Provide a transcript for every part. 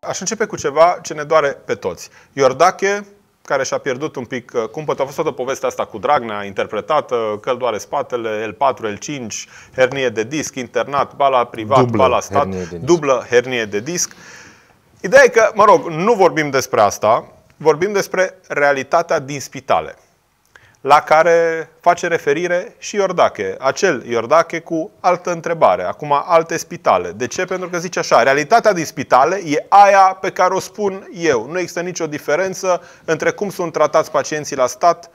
Aș începe cu ceva ce ne doare pe toți. Iordache, care și-a pierdut un pic uh, cumpăt, A fost toată povestea asta cu Dragnea, interpretată, că îl doare spatele, L4, L5, hernie de disc, internat, bala privat, dublă bala stat, hernie dublă hernie de disc. Ideea e că, mă rog, nu vorbim despre asta, vorbim despre realitatea din spitale la care face referire și Iordache. Acel Iordache cu altă întrebare. Acum, alte spitale. De ce? Pentru că zice așa, realitatea din spitale e aia pe care o spun eu. Nu există nicio diferență între cum sunt tratați pacienții la stat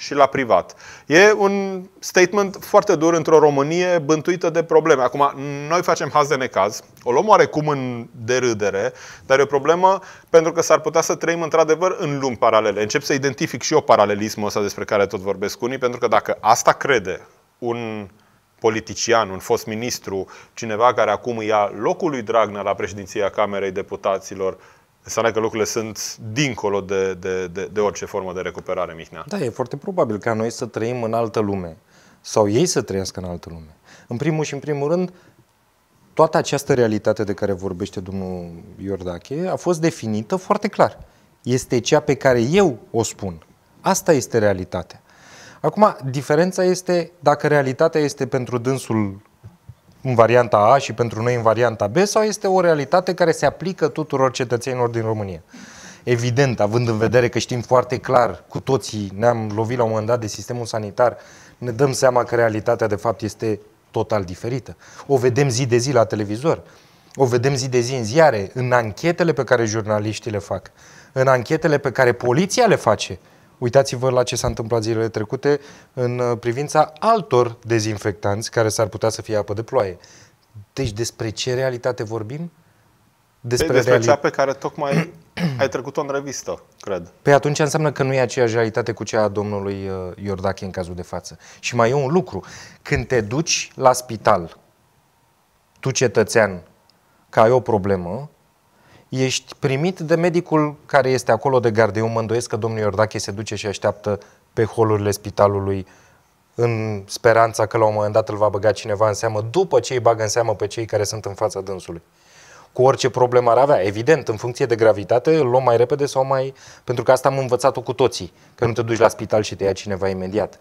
și la privat. E un statement foarte dur într-o Românie bântuită de probleme. Acum, noi facem haz de necaz, o luăm oarecum în derâdere, dar e o problemă pentru că s-ar putea să trăim într-adevăr în lumi paralele. Încep să identific și eu paralelismul ăsta despre care tot vorbesc unii, pentru că dacă asta crede un politician, un fost ministru, cineva care acum ia locul lui Dragnea la președinția Camerei Deputaților, Înseamnă că lucrurile sunt dincolo de, de, de, de orice formă de recuperare, Mihnea. Da, e foarte probabil ca noi să trăim în altă lume sau ei să trăiască în altă lume. În primul și în primul rând, toată această realitate de care vorbește domnul Iordache a fost definită foarte clar. Este cea pe care eu o spun. Asta este realitatea. Acum, diferența este dacă realitatea este pentru dânsul în varianta A și pentru noi în varianta B sau este o realitate care se aplică tuturor cetățenilor din România? Evident, având în vedere că știm foarte clar, cu toții ne-am lovit la un moment dat de sistemul sanitar, ne dăm seama că realitatea de fapt este total diferită. O vedem zi de zi la televizor, o vedem zi de zi în ziare, în anchetele pe care jurnaliștii le fac, în anchetele pe care poliția le face Uitați-vă la ce s-a întâmplat zilele trecute în uh, privința altor dezinfectanți care s-ar putea să fie apă de ploaie. Deci despre ce realitate vorbim? Despre, despre reali... cea pe care tocmai ai trecut-o în revistă, cred. Pe păi atunci înseamnă că nu e aceeași realitate cu cea a domnului uh, Iordache în cazul de față. Și mai e un lucru. Când te duci la spital, tu cetățean, că ai o problemă, ești primit de medicul care este acolo de gardă. Eu mă îndoiesc că domnul Iordache se duce și așteaptă pe holurile spitalului în speranța că la un moment dat îl va băga cineva în seamă, după ce îi bagă în seamă pe cei care sunt în fața dânsului. Cu orice problemă ar avea, evident, în funcție de gravitate, îl luăm mai repede sau mai... Pentru că asta am învățat-o cu toții, că nu te duci la spital și te ia cineva imediat.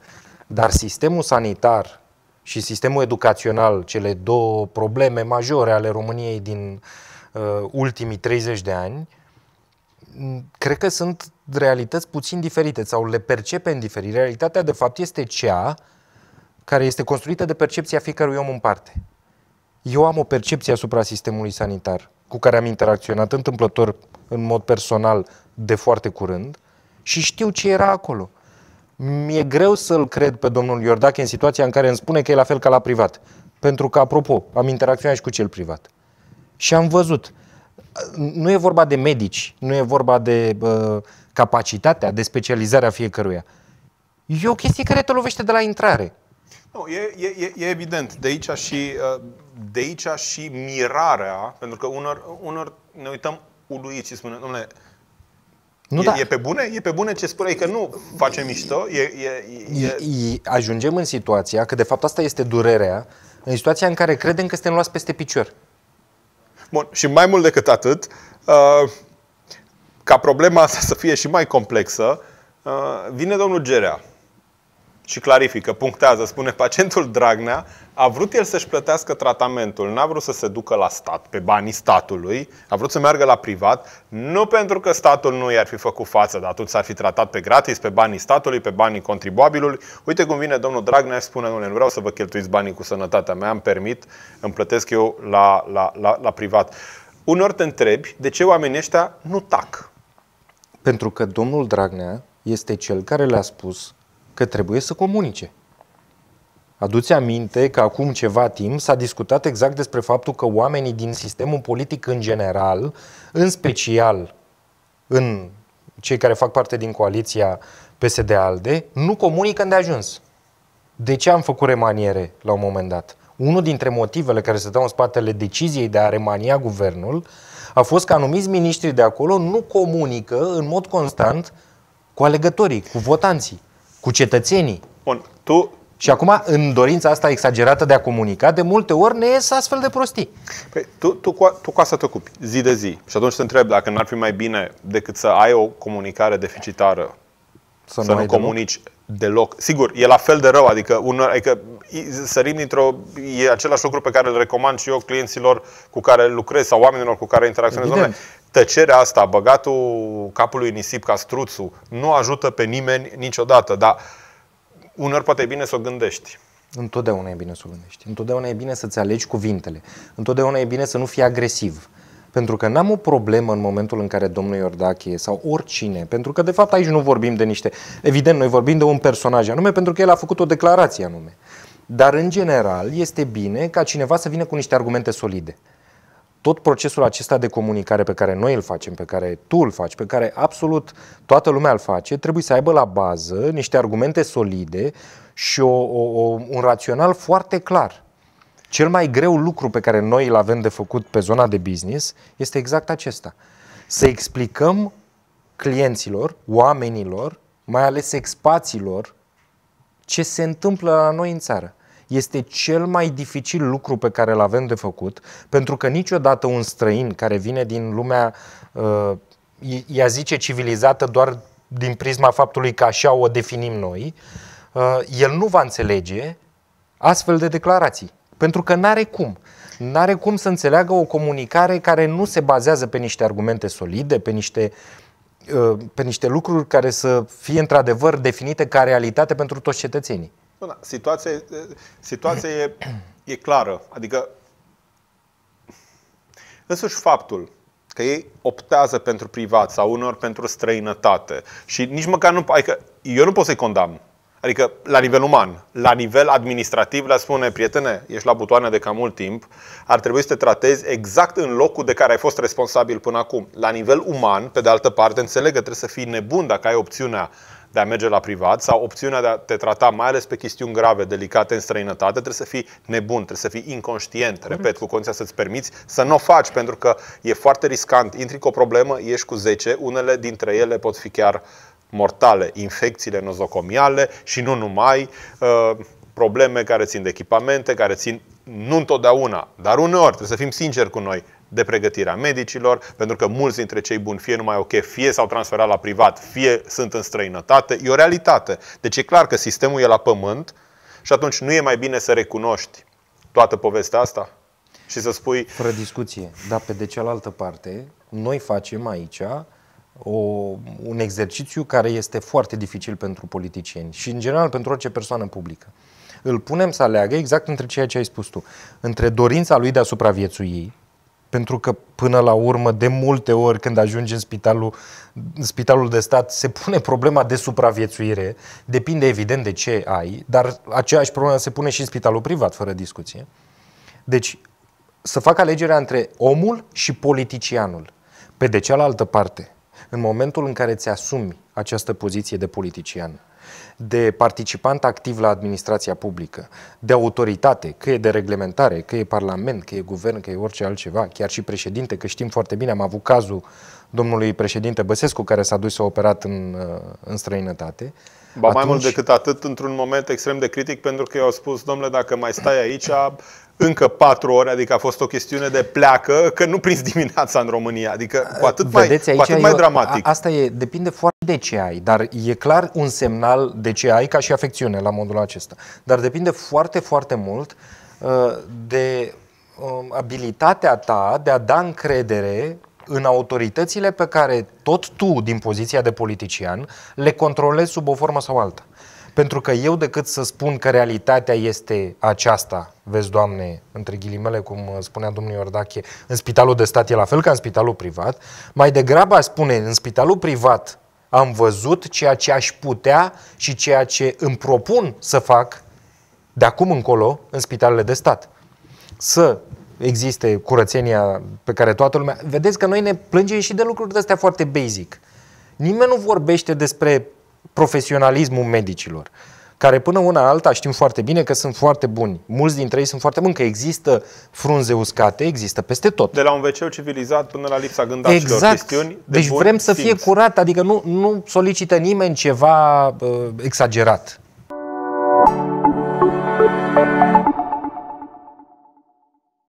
Dar sistemul sanitar și sistemul educațional, cele două probleme majore ale României din uh, Uh, ultimii 30 de ani, mm, cred că sunt realități puțin diferite sau le percepe în diferit. Realitatea, de fapt, este cea care este construită de percepția fiecărui om în parte. Eu am o percepție asupra sistemului sanitar cu care am interacționat întâmplător în mod personal de foarte curând și știu ce era acolo. Mi-e greu să-l cred pe domnul Iordache în situația în care îmi spune că e la fel ca la privat. Pentru că, apropo, am interacționat și cu cel privat. Și am văzut. Nu e vorba de medici, nu e vorba de uh, capacitatea, de specializarea fiecăruia. E o chestie care te lovește de la intrare. Nu, e, e, e evident. De aici, și, ă, de aici și mirarea, pentru că unor, unor ne uităm uluiți și spunem, domnule, nu, e, da. e pe bune? E pe bune ce spui că nu facem mișto? E, e, e... e Ajungem în situația, că de fapt asta este durerea, în situația în care credem că suntem luați peste picior. Bun, și mai mult decât atât, uh, ca problema asta să fie și mai complexă, uh, vine domnul Gerea și clarifică, punctează, spune pacientul Dragnea, a vrut el să-și plătească tratamentul, n-a vrut să se ducă la stat, pe banii statului, a vrut să meargă la privat, nu pentru că statul nu i-ar fi făcut față, dar atunci s-ar fi tratat pe gratis, pe banii statului, pe banii contribuabilului. Uite cum vine domnul Dragnea și spune, nu, nu vreau să vă cheltuiți banii cu sănătatea mea, îmi permit, îmi plătesc eu la, la, la, la privat. Unor te întrebi de ce oamenii ăștia nu tac. Pentru că domnul Dragnea este cel care le-a spus că trebuie să comunice. Aduți aminte că acum ceva timp s-a discutat exact despre faptul că oamenii din sistemul politic în general, în special în cei care fac parte din coaliția PSD-ALDE, nu comunică de ajuns. De ce am făcut remaniere la un moment dat? Unul dintre motivele care se dau în spatele deciziei de a remania guvernul a fost că anumiți miniștri de acolo nu comunică în mod constant cu alegătorii, cu votanții cu cetățenii. Bun, tu... Și acum, în dorința asta exagerată de a comunica, de multe ori ne ies astfel de prostii. Păi, tu, tu, cu, tu cu asta te ocupi, zi de zi. Și atunci te întreb dacă n-ar fi mai bine decât să ai o comunicare deficitară, să, să nu, nu comunici deloc deloc. Sigur, e la fel de rău, adică, un, adică sărim dintr-o... e același lucru pe care îl recomand și eu clienților cu care lucrez sau oamenilor cu care interacționez. Domnule, tăcerea asta, băgatul capului în nisip ca struțul, nu ajută pe nimeni niciodată, dar uneori poate e bine să o gândești. Întotdeauna e bine să o gândești. Întotdeauna e bine să-ți alegi cuvintele. Întotdeauna e bine să nu fii agresiv. Pentru că n-am o problemă în momentul în care domnul Iordache sau oricine, pentru că de fapt aici nu vorbim de niște... Evident, noi vorbim de un personaj anume, pentru că el a făcut o declarație anume. Dar, în general, este bine ca cineva să vină cu niște argumente solide tot procesul acesta de comunicare pe care noi îl facem, pe care tu îl faci, pe care absolut toată lumea îl face, trebuie să aibă la bază niște argumente solide și o, o, o, un rațional foarte clar. Cel mai greu lucru pe care noi îl avem de făcut pe zona de business este exact acesta. Să explicăm clienților, oamenilor, mai ales expaților, ce se întâmplă la noi în țară este cel mai dificil lucru pe care îl avem de făcut, pentru că niciodată un străin care vine din lumea, ea uh, zice civilizată doar din prisma faptului că așa o definim noi, uh, el nu va înțelege astfel de declarații. Pentru că n-are cum. N-are cum să înțeleagă o comunicare care nu se bazează pe niște argumente solide, pe niște, uh, pe niște lucruri care să fie într-adevăr definite ca realitate pentru toți cetățenii. Nu, da, situația, situația e, e clară. Adică însuși faptul că ei optează pentru privat sau unor pentru străinătate și nici măcar nu... Adică eu nu pot să-i condamn. Adică la nivel uman, la nivel administrativ, le spune, prietene, ești la butoane de cam mult timp, ar trebui să te tratezi exact în locul de care ai fost responsabil până acum. La nivel uman, pe de altă parte, înțeleg că trebuie să fii nebun dacă ai opțiunea de a merge la privat sau opțiunea de a te trata, mai ales pe chestiuni grave, delicate în străinătate, trebuie să fii nebun, trebuie să fii inconștient, Corect. repet, cu condiția să-ți permiți să nu o faci, pentru că e foarte riscant. Intri cu o problemă, ieși cu 10, unele dintre ele pot fi chiar mortale, infecțiile nozocomiale și nu numai, uh, probleme care țin de echipamente, care țin nu întotdeauna, dar uneori, trebuie să fim sinceri cu noi, de pregătirea medicilor, pentru că mulți dintre cei buni fie nu mai ok, fie s-au transferat la privat, fie sunt în străinătate, e o realitate. Deci e clar că sistemul e la pământ și atunci nu e mai bine să recunoști toată povestea asta și să spui... Fără discuție, dar pe de cealaltă parte, noi facem aici o, un exercițiu care este foarte dificil pentru politicieni și în general pentru orice persoană publică îl punem să aleagă exact între ceea ce ai spus tu, între dorința lui de a supraviețui, pentru că până la urmă, de multe ori când ajungi în spitalul, în spitalul de stat, se pune problema de supraviețuire, depinde evident de ce ai, dar aceeași problemă se pune și în spitalul privat, fără discuție. Deci, să fac alegerea între omul și politicianul. Pe de cealaltă parte, în momentul în care ți asumi această poziție de politician, de participant activ la administrația publică, de autoritate, că e de reglementare, că e parlament, că e guvern, că e orice altceva, chiar și președinte, că știm foarte bine, am avut cazul domnului președinte Băsescu care s-a dus să operat în, în străinătate. Ba Atunci... mai mult decât atât, într-un moment extrem de critic, pentru că i-au spus, domnule, dacă mai stai aici, încă patru ore, adică a fost o chestiune de pleacă, că nu prins dimineața în România, adică cu atât mai, cu atât mai eu, dramatic. A, asta e, depinde foarte de ce ai, dar e clar un semnal de ce ai ca și afecțiune la modul acesta. Dar depinde foarte, foarte mult uh, de um, abilitatea ta de a da încredere în autoritățile pe care tot tu, din poziția de politician, le controlezi sub o formă sau alta. Pentru că eu decât să spun că realitatea este aceasta, vezi, Doamne, între ghilimele, cum uh, spunea domnul Iordache, în spitalul de stat e la fel ca în spitalul privat, mai degrabă spune, în spitalul privat am văzut ceea ce aș putea și ceea ce îmi propun să fac de acum încolo în spitalele de stat. Să existe curățenia pe care toată lumea... Vedeți că noi ne plângem și de lucruri de astea foarte basic. Nimeni nu vorbește despre profesionalismul medicilor, care până una alta știm foarte bine că sunt foarte buni. Mulți dintre ei sunt foarte buni, că există frunze uscate, există peste tot. De la un wc civilizat până la lipsa gândacilor exact. chestiuni. De deci vrem să fie curat, adică nu, nu solicită nimeni ceva uh, exagerat.